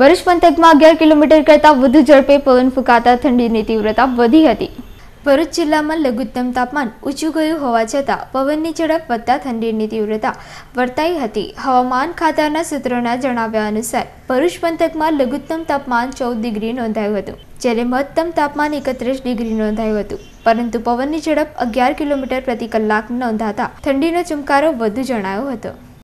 ભરૂચ પંથકમાં અગિયાર કિલોમીટર કરતાં વધુ ઝડપે પવન ફૂંકાતા ઠંડીની તીવ્રતા વધી હતી ભરૂચ જિલ્લામાં લઘુત્તમ તાપમાન ઊંચું ગયું હોવા છતાં પવનની ઝડપ વધતા ઠંડીની તીવ્રતા વર્તાઈ હતી હવામાન ખાતાના સૂત્રોના જણાવ્યા અનુસાર ભરૂચ પંથકમાં લઘુત્તમ તાપમાન ચૌદ ડિગ્રી નોંધાયું હતું જ્યારે મહત્તમ તાપમાન એકત્રીસ ડિગ્રી નોંધાયું હતું પરંતુ પવનની ઝડપ અગિયાર કિલોમીટર પ્રતિ કલાક નોંધાતા ઠંડીનો ચમકારો વધુ જણાયો હતો